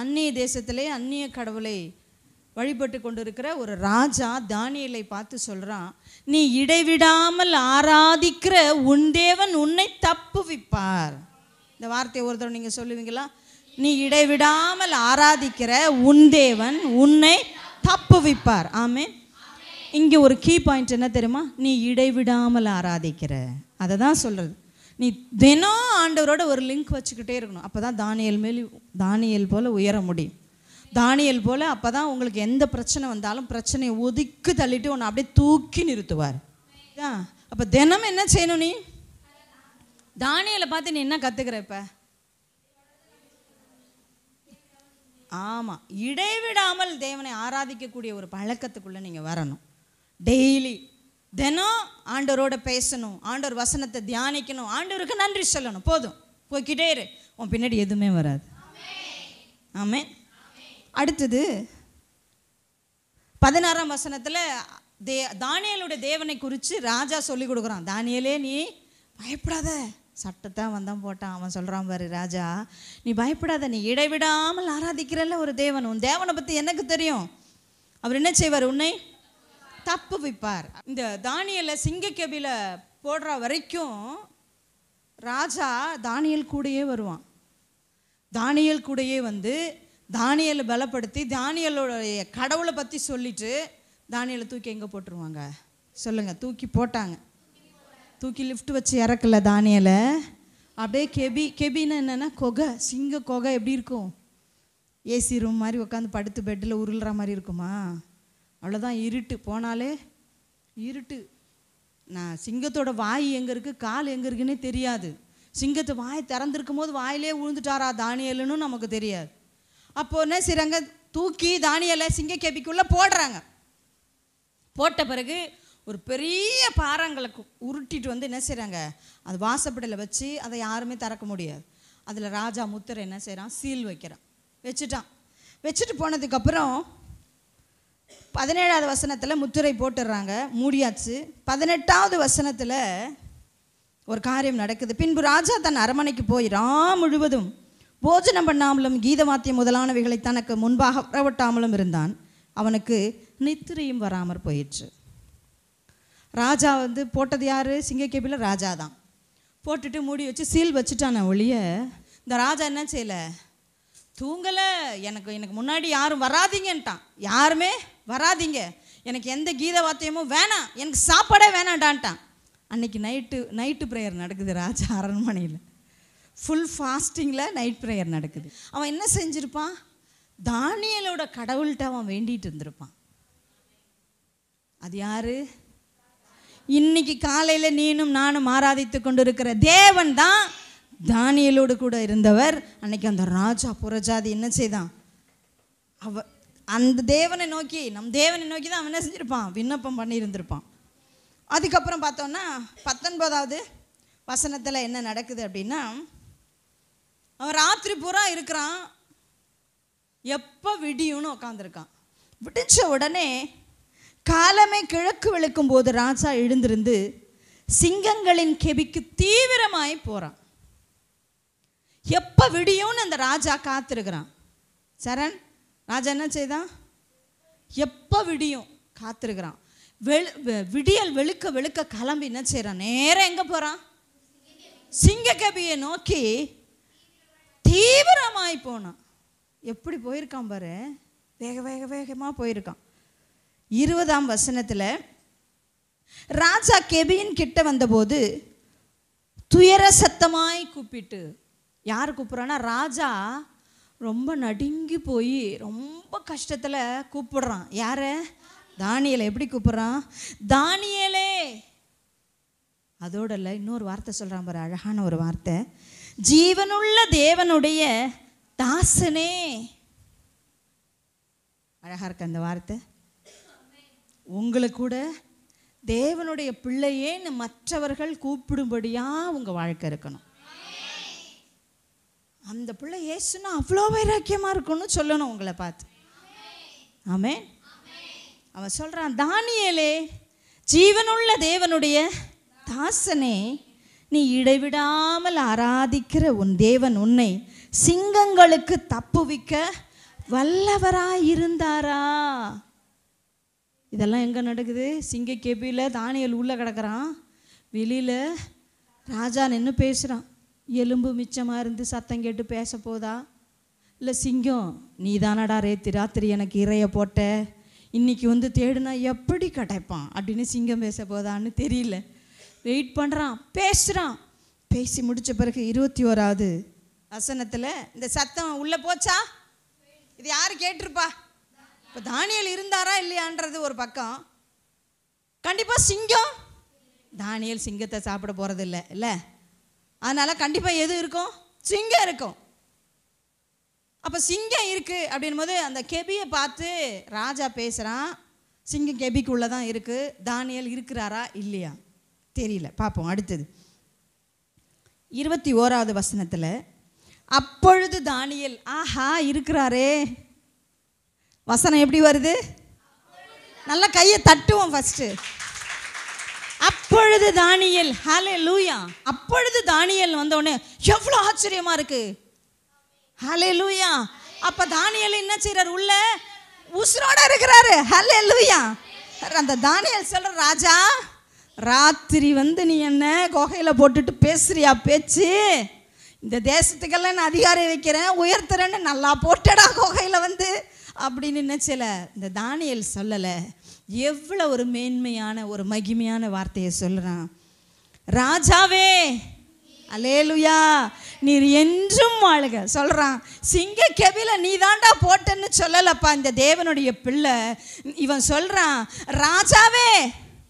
அந்நிய தேசத்திலே அந்நிய கடவுளை வழிபட்டு கொண்டிருக்கிற ஒரு ராஜா தானியலை பார்த்து சொல்கிறான் நீ இடைவிடாமல் ஆராதிக்கிற உன் தேவன் உன்னை தப்புவிப்பார் இந்த வார்த்தையை ஒருத்தர் நீங்கள் சொல்லுவீங்களா நீ இடைவிடாமல் ஆராதிக்கிற உன் தேவன் உன்னை தப்புவிப்பார் ஆமே இங்கே ஒரு கீ பாயிண்ட் என்ன தெரியுமா நீ இடைவிடாமல் ஆராதிக்கிற அதை தான் சொல்கிறது நீ தினம் ஆண்டவரோட ஒரு லிங்க் வச்சுக்கிட்டே இருக்கணும் அப்போ தான் தானியல் மேலே தானியல் போல் உயர முடியும் தானியல் போல் அப்போ தான் உங்களுக்கு எந்த பிரச்சனை வந்தாலும் பிரச்சனையை ஒதுக்கி தள்ளிட்டு உன்னை அப்படியே தூக்கி நிறுத்துவார் அப்போ தினம் என்ன செய்யணும் நீ தானியலை பார்த்து நீ என்ன கற்றுக்கிற இப்போ ஆமாம் இடைவிடாமல் தேவனை ஆராதிக்கக்கூடிய ஒரு பழக்கத்துக்குள்ளே நீங்கள் வரணும் டெய்லி தினம் ஆண்டவரோட பேசணும் ஆண்டவர் வசனத்தை தியானிக்கணும் ஆண்டவருக்கு நன்றி சொல்லணும் போதும் போய்கிட்டே இரு உன் பின்னாடி எதுவுமே வராது ஆமே அடுத்தது பதினாறாம் வசனத்தில் தே தானியலுடைய தேவனை குறித்து ராஜா சொல்லி கொடுக்குறான் தானியலே நீ பயப்படாத சட்டத்தான் வந்தான் போட்டான் அவன் சொல்கிறான் பாரு ராஜா நீ பயப்படாத நீ இடைவிடாமல் ஆராதிக்கிறல்ல ஒரு தேவன் உன் தேவனை பற்றி எனக்கு தெரியும் அவர் என்ன செய்வார் உன்னை தப்பு வைப்பார் இந்த தானியலை சிங்கக்கெபில போடுற வரைக்கும் ராஜா தானியல் கூடையே வருவான் தானியல் கூடையே வந்து தானியலை பலப்படுத்தி தானியலோடைய கடவுளை பற்றி சொல்லிட்டு தானியலை தூக்கி எங்கே போட்டுருவாங்க சொல்லுங்கள் தூக்கி போட்டாங்க தூக்கி லிஃப்ட் வச்சு இறக்கல தானியலை அப்படியே கெபி கெபின்னு என்னென்னா கொகை சிங்க கொகை எப்படி இருக்கும் ஏசி ரூம் மாதிரி உட்காந்து படுத்து பெட்டில் உருளுற மாதிரி இருக்குமா அவ்வளோதான் இருட்டு போனாலே இருட்டு நான் சிங்கத்தோட வாய் எங்கே இருக்குது கால் எங்கே இருக்குன்னே தெரியாது சிங்கத்து வாய் திறந்திருக்கும் போது வாயிலே விழுந்துட்டாரா தானியலுன்னு நமக்கு தெரியாது என்ன சிறங்க தூக்கி தானியலை சிங்க கேபிக்குள்ளே போடுறாங்க போட்ட பிறகு ஒரு பெரிய பாறாங்களை உருட்டிட்டு வந்து என்ன செய்கிறாங்க அது வாசப்படையில் வச்சு அதை யாருமே திறக்க முடியாது அதில் ராஜா முத்திரை என்ன செய்கிறான் சீல் வைக்கிறான் வச்சுட்டான் வச்சுட்டு போனதுக்கப்புறம் பதினேழாவது வசனத்தில் முத்திரை போட்டுடுறாங்க மூடியாச்சு பதினெட்டாவது வசனத்தில் ஒரு காரியம் நடக்குது பின்பு ராஜா தன் அரமனைக்கு போய் ரா முழுவதும் போஜனம் பண்ணாமலும் கீதவாத்தியம் முதலானவைகளை தனக்கு முன்பாக புறவட்டாமலும் இருந்தான் அவனுக்கு நித்திரையும் வராமற் போயிற்று ராஜா வந்து போட்டது யார் சிங்கக்கேபியில் ராஜா தான் போட்டுட்டு மூடி வச்சு சீல் வச்சுட்டான ஒழிய இந்த ராஜா என்ன செய்யலை தூங்கலை எனக்கு எனக்கு முன்னாடி யாரும் வராதிங்கன்ட்டான் யாருமே வராதிங்க எனக்கு எந்த கீத வாத்தியமும் வேணாம் எனக்கு சாப்பாடே வேணாண்டான்ட்டான் அன்னைக்கு நைட்டு நைட்டு ப்ரேயர் நடக்குது ராஜா அரண்மனையில் ஃபுல் ஃபாஸ்டிங்கில் நைட் ப்ரேயர் நடக்குது அவன் என்ன செஞ்சுருப்பான் தானியலோட கடவுள்கிட்ட அவன் வேண்டிகிட்டு இருந்திருப்பான் அது யாரு இன்னைக்கு காலையில் நீனும் நானும் ஆராதித்து கொண்டு இருக்கிற தேவன் தான் தானியலோடு கூட இருந்தவர் அன்னைக்கு அந்த ராஜா புறஜாதி என்ன செய்தான் அவ அந்த தேவனை நோக்கி நம் தேவனை நோக்கி தான் அவன் என்ன செஞ்சுருப்பான் விண்ணப்பம் பண்ணியிருந்திருப்பான் அதுக்கப்புறம் பார்த்தோன்னா பத்தொன்பதாவது வசனத்தில் என்ன நடக்குது அப்படின்னா அவன் ராத்திரி பூரா இருக்கிறான் எப்போ விடியும்னு உட்காந்துருக்கான் விடிஞ்ச உடனே காலமே கிழக்கு விழுக்கும் போது ராஜா எழுந்திருந்து சிங்கங்களின் கெபிக்கு தீவிரமாய் போகிறான் எப்போ விடியும்னு அந்த ராஜா காத்திருக்கிறான் சரண் ராஜா என்ன செய்தான் எப்போ விடியும் காத்திருக்கிறான் வெளு விடியல் வெளுக்க வெளுக்க கிளம்பி என்ன செய்கிறான் நேராக எங்கே போகிறான் சிங்கக்கபியை நோக்கி தீவிரமாய் போனான் எப்படி போயிருக்கான் பாரு வேக வேக வேகமாக போயிருக்கான் இருபதாம் வசனத்தில் ராஜா கெபியின் கிட்ட வந்தபோது துயர சத்தமாய் கூப்பிட்டு யார் கூப்பிட்றான்னா ராஜா ரொம்ப நடுங்கி போய் ரொம்ப கஷ்டத்தில் கூப்பிடுறான் யார தானியலை எப்படி கூப்பிட்றான் தானியலே அதோட இல்லை இன்னொரு வார்த்தை சொல்கிறான் பாரு அழகான ஒரு வார்த்தை ஜீவனுள்ள தேவனுடைய தாசனே அழகாக இருக்க அந்த வார்த்தை உங்களை கூட தேவனுடைய பிள்ளையேன்னு மற்றவர்கள் கூப்பிடும்படியாக உங்கள் வாழ்க்கை இருக்கணும் அந்த பிள்ளை ஏசுனா அவ்வளோ வைராக்கியமாக இருக்கும்னு சொல்லணும் உங்களை பார்த்து ஆமே அவன் சொல்கிறான் தானியலே ஜீவனுள்ள தேவனுடைய தாசனே நீ இடைவிடாமல் ஆராதிக்கிற உன் தேவன் உன்னை சிங்கங்களுக்கு தப்புவிக்க இருந்தாரா இதெல்லாம் எங்கே நடக்குது சிங்க கேபியில் தானியல் உள்ளே கிடக்கிறான் வெளியில் ராஜா நின்று பேசுகிறான் எலும்பு மிச்சமாக இருந்து சத்தம் கேட்டு பேச போதா இல்லை சிங்கம் நீ தானடா ரேத்தி ராத்திரி எனக்கு இறைய போட்ட இன்றைக்கி வந்து தேடுனா எப்படி கிடைப்பான் அப்படின்னு சிங்கம் பேச போதான்னு தெரியல வெயிட் பண்ணுறான் பேசுகிறான் பேசி முடித்த பிறகு இருபத்தி ஓராவது வசனத்தில் இந்த சத்தம் உள்ளே போச்சா இது யார் கேட்டிருப்பா இப்போ தானியல் இருந்தாரா இல்லையான்றது ஒரு பக்கம் கண்டிப்பாக சிங்கம் தானியல் சிங்கத்தை சாப்பிட போகிறதில்ல இல்லை அதனால் கண்டிப்பாக எது இருக்கும் சிங்கம் இருக்கும் அப்போ சிங்கம் இருக்குது அப்படின் போது அந்த கெபியை பார்த்து ராஜா பேசுகிறான் சிங்கம் கெபிக்குள்ளே தான் இருக்குது தானியல் இருக்கிறாரா இல்லையா தெரியல பார்ப்போம் அடுத்தது இருபத்தி ஓராவது வசனத்தில் அப்பொழுது தானியல் ஆஹா இருக்கிறாரே வசனம் எப்படி வருது நல்லா கையை தட்டுவோம் ஃபஸ்ட்டு அப்பொழுது தானியல் ஹலே லூயா அப்பொழுது தானியல் வந்தோடனே எவ்வளோ ஆச்சரியமா இருக்கு ஹலே லூயா அப்ப தானியல் என்ன செய்யறாரு உள்ள உசுரோட இருக்கிறாரு ஹலே லூயா அந்த தானியல் சொல்ற ராஜா ராத்திரி வந்து நீ என்ன குகையில் போட்டுட்டு பேசுறியா பேச்சு இந்த தேசத்துக்கெல்லாம் நான் அதிகாரி வைக்கிறேன் உயர்த்துறேன்னு நல்லா போட்டடா குகையில் வந்து அப்படின்னு செய்யல இந்த தானியல் சொல்லலை எவ்வளோ ஒரு மேன்மையான ஒரு மகிமையான வார்த்தையை சொல்கிறான் ராஜாவே அலேலுயா நீர் என்றும் வாழுக சொல்கிறான் சிங்க கெவில நீ தாண்டா போட்டன்னு சொல்லலப்பா இந்த தேவனுடைய பிள்ளை இவன் சொல்கிறான் ராஜாவே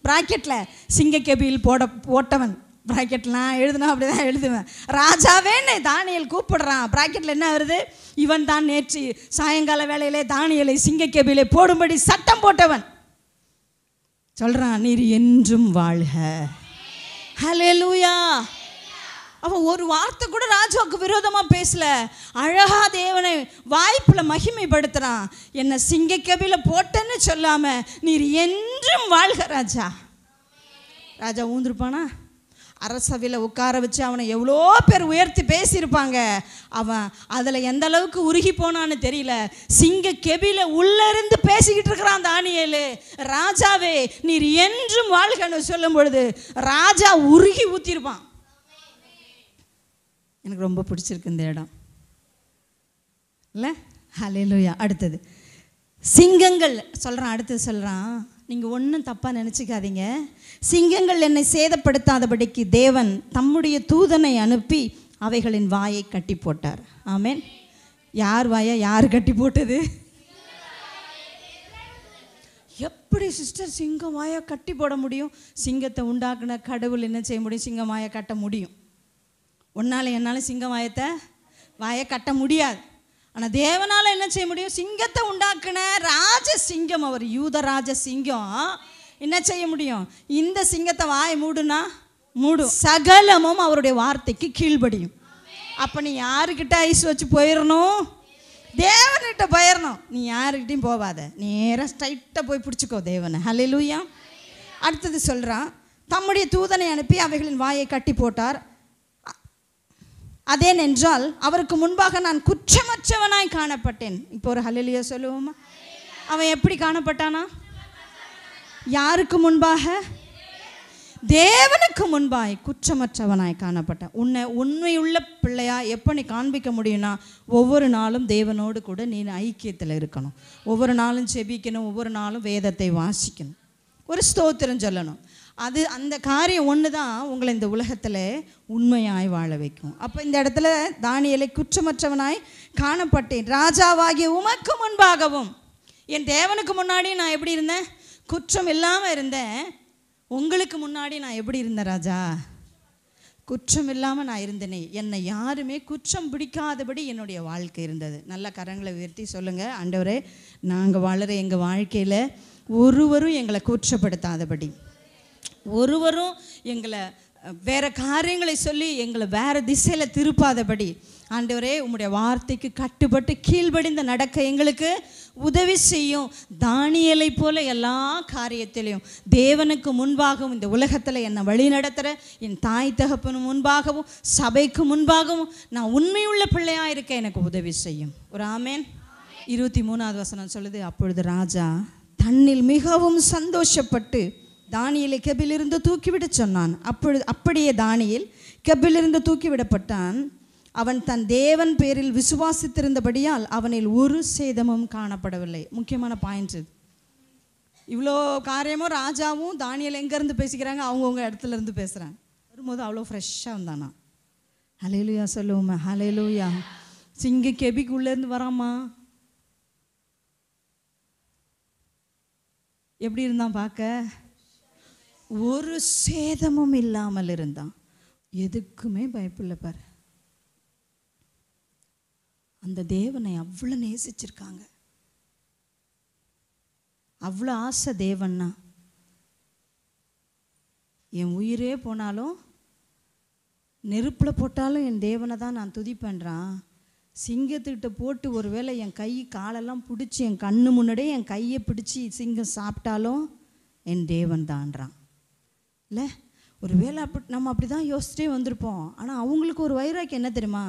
ப்ராக்கெட்டில் சிங்க கெபில் போட போட்டவன் ப்ராக்கெட்லாம் எழுதுனா அப்படி தான் எழுதுவேன் ராஜாவேன்னு தானியல் கூப்பிடுறான் ப்ராக்கெட்டில் என்ன வருது இவன் தான் நேற்று சாயங்கால வேலையிலே தானியலை சிங்கக்கேபிலே போடும்படி சட்டம் போட்டவன் சொல்கிறான் நீர் என்றும் வாழ்க ஹலே லூயா அவன் ஒரு வார்த்தை கூட ராஜாவுக்கு விரோதமாக பேசலை அழகா தேவனை வாய்ப்பில் மகிமைப்படுத்துகிறான் என்னை சிங்கக்கபியில் போட்டேன்னு சொல்லாமல் நீர் என்றும் வாழ்க ராஜா ராஜா ஊந்துருப்பானா அரசவையில் உட்கார வச்சு அவனை எவ்வளோ பேர் உயர்த்தி பேசியிருப்பாங்க அவன் அதில் எந்த அளவுக்கு உருகி போனான்னு தெரியல சிங்க கெபியில் உள்ளிருந்து பேசிக்கிட்டு இருக்கிறான் தானியலு ராஜாவே நீர் என்றும் வாழ்கன்னு சொல்லும் பொழுது ராஜா உருகி ஊற்றிருப்பான் எனக்கு ரொம்ப பிடிச்சிருக்கு இந்த இடம் இல்லை ஹலே லூயா அடுத்தது சிங்கங்கள் சொல்கிறான் அடுத்தது சொல்கிறான் நீங்கள் ஒன்றும் தப்பாக நினச்சிக்காதீங்க சிங்கங்கள் என்னை சேதப்படுத்தாதபடிக்கு தேவன் தம்முடைய தூதனை அனுப்பி அவைகளின் வாயை கட்டி போட்டார் ஆமேன் யார் வாயை யார் கட்டி போட்டது எப்படி சிஸ்டர் சிங்கம் வாயை கட்டி போட முடியும் சிங்கத்தை உண்டாக்குன கடவுள் என்ன செய்ய முடியும் சிங்கம் வாயை கட்ட முடியும் ஒன்னால் என்னால் சிங்கம் வாயத்தை வாயை கட்ட முடியாது ஆனால் தேவனால் என்ன செய்ய முடியும் சிங்கத்தை உண்டாக்குன ராஜ சிங்கம் அவர் யூதராஜ சிங்கம் என்ன செய்ய முடியும் இந்த சிங்கத்தை வாய் மூடுனா மூடும் சகலமும் அவருடைய வார்த்தைக்கு கீழ்படியும் அப்போ நீ யாருக்கிட்ட ஐஸ் வச்சு போயிடணும் தேவன்கிட்ட போயிடணும் நீ யாருக்கிட்டையும் போகாத நேராக ஸ்ட்ரைட்டாக போய் பிடிச்சிக்கோ தேவனை லூயா அடுத்தது சொல்கிறான் தம்முடைய தூதனை அனுப்பி அவைகளின் வாயை கட்டி போட்டார் அதேனென்றால் அவருக்கு முன்பாக நான் குற்றமற்றவனாய் காணப்பட்டேன் இப்போ ஒரு ஹலிலிய சொல்லுவோமா அவன் எப்படி காணப்பட்டானா யாருக்கு முன்பாக தேவனுக்கு முன்பாய் குற்றமற்றவனாய் காணப்பட்ட உன்னை உண்மையுள்ள பிள்ளையா எப்போ நீ காண்பிக்க முடியும்னா ஒவ்வொரு நாளும் தேவனோடு கூட நீ ஐக்கியத்தில் இருக்கணும் ஒவ்வொரு நாளும் செபிக்கணும் ஒவ்வொரு நாளும் வேதத்தை வாசிக்கணும் ஒரு ஸ்தோத்திரம் சொல்லணும் அது அந்த காரியம் ஒன்று தான் உங்களை இந்த உலகத்தில் உண்மையாய் வாழ வைக்கும் அப்போ இந்த இடத்துல தானியலை குற்றமற்றவனாய் காணப்பட்டேன் ராஜாவாகிய உமக்கு முன்பாகவும் என் தேவனுக்கு முன்னாடி நான் எப்படி இருந்தேன் குற்றம் இல்லாமல் இருந்தேன் உங்களுக்கு முன்னாடி நான் எப்படி இருந்தேன் ராஜா குற்றம் இல்லாமல் நான் இருந்தேனே என்னை யாருமே குற்றம் பிடிக்காதபடி என்னுடைய வாழ்க்கை இருந்தது நல்ல கரங்களை உயர்த்தி சொல்லுங்கள் ஆண்டவரே நாங்கள் வாழற எங்கள் வாழ்க்கையில் ஒருவரும் எங்களை குற்றப்படுத்தாதபடி ஒருவரும் எங்களை வேறு காரியங்களை சொல்லி எங்களை வேறு திசையில் திருப்பாதபடி ஆண்டவரே உங்களுடைய வார்த்தைக்கு கட்டுப்பட்டு கீழ்படிந்து நடக்க எங்களுக்கு உதவி செய்யும் தானியலை போல எல்லா காரியத்திலையும் தேவனுக்கு முன்பாகவும் இந்த உலகத்தில் என்னை வழி நடத்துகிற என் தாய் தகப்பனு முன்பாகவும் சபைக்கு முன்பாகவும் நான் உண்மையுள்ள பிள்ளையாக இருக்க எனக்கு உதவி செய்யும் ஒரு ஆமேன் இருபத்தி மூணாவது வசனம் சொல்லுது அப்பொழுது ராஜா தன்னில் மிகவும் சந்தோஷப்பட்டு தானியலை கெபிலிருந்து தூக்கிவிட சொன்னான் அப்பொழுது அப்படியே தானியில் கெபிலிருந்து தூக்கிவிடப்பட்டான் அவன் தன் தேவன் பேரில் விசுவாசித்திருந்தபடியால் அவனில் ஒரு சேதமும் காணப்படவில்லை முக்கியமான பாயிண்ட் இது இவ்வளோ காரியமும் ராஜாவும் தானியல் எங்கேருந்து பேசிக்கிறாங்க அவங்கவுங்க இடத்துல இருந்து பேசுகிறாங்க வரும்போது அவ்வளோ ஃப்ரெஷ்ஷாக வந்தானா ஹலேலுயா சொல்லுவோம் ஹலேலுயா சிங்க கெபிக்கு உள்ளேருந்து வராமா எப்படி இருந்தான் பார்க்க ஒரு சேதமும் இல்லாமல் இருந்தான் எதுக்குமே பயப்பில்லை பாரு அந்த தேவனை அவ்வளோ நேசிச்சிருக்காங்க அவ்வளோ ஆசை தேவன்னா என் உயிரே போனாலும் நெருப்பில் போட்டாலும் என் தேவனை தான் நான் துதி சிங்கத்துக்கிட்ட போட்டு ஒரு வேளை என் கை காலெல்லாம் பிடிச்சி என் கண்ணு முன்னாடியே என் கையை பிடிச்சி சிங்கம் சாப்பிட்டாலும் என் தேவன் தான்றான் இல்லை ஒரு அப்படி நம்ம அப்படி தான் யோசிச்சிட்டே வந்திருப்போம் ஆனால் அவங்களுக்கு ஒரு வைராக்கி என்ன தெரியுமா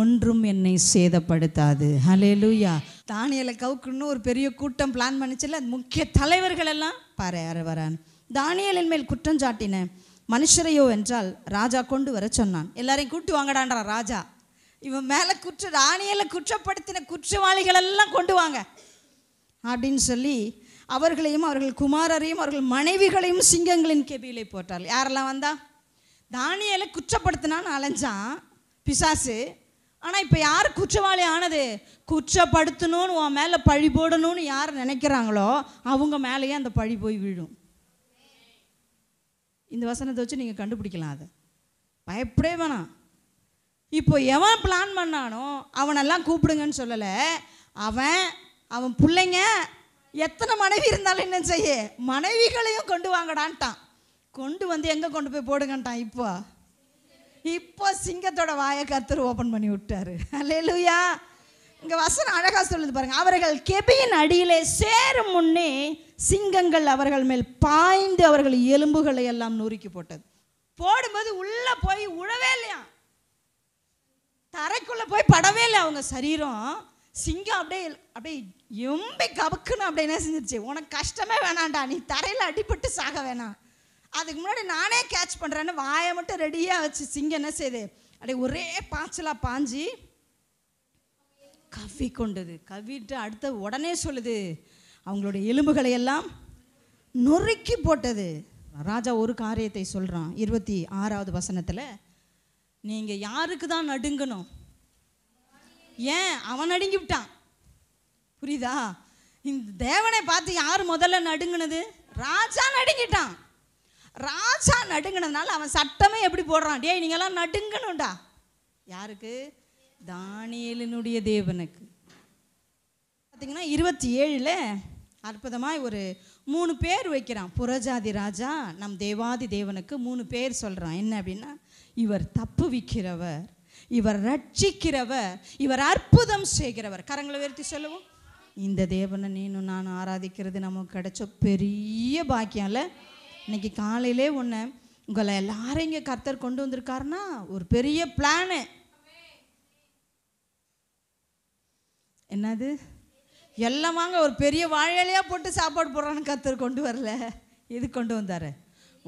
ஒன்றும் என்னை சேதப்படுத்தாது ஹலே லூயா தானியலை கவுக்குன்னு ஒரு பெரிய கூட்டம் பிளான் பண்ணிச்சுல முக்கிய தலைவர்கள் எல்லாம் பாரு யார வரான் தானியலின் மேல் குற்றம் சாட்டின மனுஷரையோ என்றால் ராஜா கொண்டு வர சொன்னான் எல்லாரையும் கூட்டு வாங்கடான்றா ராஜா இவன் மேலே குற்ற தானியலை குற்றப்படுத்தின குற்றவாளிகள் எல்லாம் கொண்டு வாங்க அப்படின்னு சொல்லி அவர்களையும் அவர்கள் குமாரரையும் அவர்கள் மனைவிகளையும் சிங்கங்களின் கெபியிலே போட்டார் யாரெல்லாம் வந்தா தானியலை குற்றப்படுத்தினான்னு அலைஞ்சான் பிசாசு ஆனால் இப்போ யார் குற்றவாளி ஆனது குற்றப்படுத்தணும்னு உன் மேலே பழி போடணும்னு யார் நினைக்கிறாங்களோ அவங்க மேலேயே அந்த பழி போய் விழும் இந்த வசனத்தை வச்சு நீங்கள் கண்டுபிடிக்கலாம் அதை பயப்படே வேணாம் இப்போ எவன் பிளான் பண்ணானோ அவனெல்லாம் கூப்பிடுங்கன்னு சொல்லலை அவன் அவன் பிள்ளைங்க எத்தனை மனைவி இருந்தாலும் என்ன செய்ய மனைவிகளையும் கொண்டு வாங்கடான்ட்டான் கொண்டு வந்து எங்கே கொண்டு போய் போடுங்கன்ட்டான் இப்போ இப்போ சிங்கத்தோட வாயை கத்தர் ஓப்பன் பண்ணி விட்டாரு அல்லேலுயா இங்கே வசனம் அழகாக சொல்லுது பாருங்க அவர்கள் கெபியின் அடியிலே சேரும் முன்னே சிங்கங்கள் அவர்கள் மேல் பாய்ந்து அவர்கள் எலும்புகளை எல்லாம் நொறுக்கி போட்டது போடும்போது உள்ளே போய் உழவே இல்லையா தரைக்குள்ளே போய் படவே இல்லை அவங்க சரீரம் சிங்கம் அப்படியே அப்படியே எம்பி கபக்குன்னு அப்படியே என்ன செஞ்சிருச்சு உனக்கு கஷ்டமே வேணாண்டா நீ தரையில் அடிபட்டு சாக வேணாம் அதுக்கு முன்னாடி நானே கேட்ச் பண்ணுறேன்னு வாயை மட்டும் ரெடியாக வச்சு சிங்கம் என்ன செய்யுது அப்படியே ஒரே பாய்ச்சலாக பாஞ்சி கவி கொண்டது கவிட்டு அடுத்த உடனே சொல்லுது அவங்களுடைய எலும்புகளை எல்லாம் நொறுக்கி போட்டது ராஜா ஒரு காரியத்தை சொல்கிறான் இருபத்தி ஆறாவது வசனத்தில் நீங்கள் யாருக்கு தான் நடுங்கணும் ஏன் அவன் நடுங்கி விட்டான் புரியுதா இந்த தேவனை பார்த்து யார் முதல்ல நடுங்கினது ராஜா நடுங்கிட்டான் ராஜா நடுங்கினதுனால அவன் சட்டமே எப்படி போடுறான் டேய் நீங்களாம் நடுங்கணும்டா யாருக்கு தானியலினுடைய தேவனுக்கு பார்த்தீங்கன்னா இருபத்தி ஏழில் அற்புதமாக ஒரு மூணு பேர் வைக்கிறான் புறஜாதி ராஜா நம் தேவாதி தேவனுக்கு மூணு பேர் சொல்கிறான் என்ன அப்படின்னா இவர் தப்பு விற்கிறவர் இவர் ரட்சிக்கிறவர் இவர் அற்புதம் செய்கிறவர் கரங்களை உயர்த்தி சொல்லுவோம் இந்த தேவனை நீனும் நான் ஆராதிக்கிறது நமக்கு கிடைச்ச பெரிய பாக்கியம் இல்லை இன்னைக்கு காலையிலே ஒன்று உங்களை எல்லாரும் இங்கே கர்த்தர் கொண்டு வந்திருக்காருன்னா ஒரு பெரிய பிளானு என்னது எல்லாம் வாங்க ஒரு பெரிய வாழையிலையாக போட்டு சாப்பாடு போடுறான்னு கர்த்தர் கொண்டு வரல இது கொண்டு வந்தார்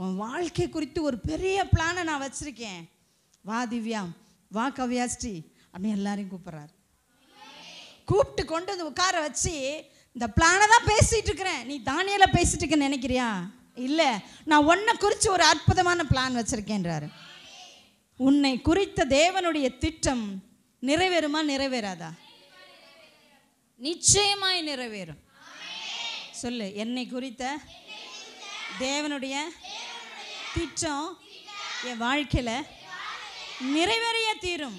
உன் வாழ்க்கை குறித்து ஒரு பெரிய பிளானை நான் வச்சுருக்கேன் வா திவ்யா வா கவ்யாஸ்டி அப்படின்னு எல்லாரையும் கூப்பிட்றாரு கூப்பிட்டு கொண்டு வந்து உட்கார வச்சு இந்த பிளானை தான் பேசிகிட்டு இருக்கிறேன் நீ தானியலை பேசிட்டு இருக்க நினைக்கிறியா இல்லை நான் உன்னை குறித்து ஒரு அற்புதமான பிளான் வச்சுருக்கேன்றாரு உன்னை குறித்த தேவனுடைய திட்டம் நிறைவேறுமா நிறைவேறாதா நிச்சயமாய் நிறைவேறும் சொல்லு என்னை குறித்த தேவனுடைய திட்டம் என் வாழ்க்கையில் நிறைவேறிய தீரும்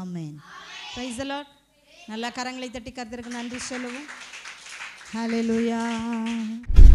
ஆமேன் பிரைஸ் நல்லா கரங்களை தட்டி கருத்திற்கு நன்றி சொல்லுவோம் ஹலோ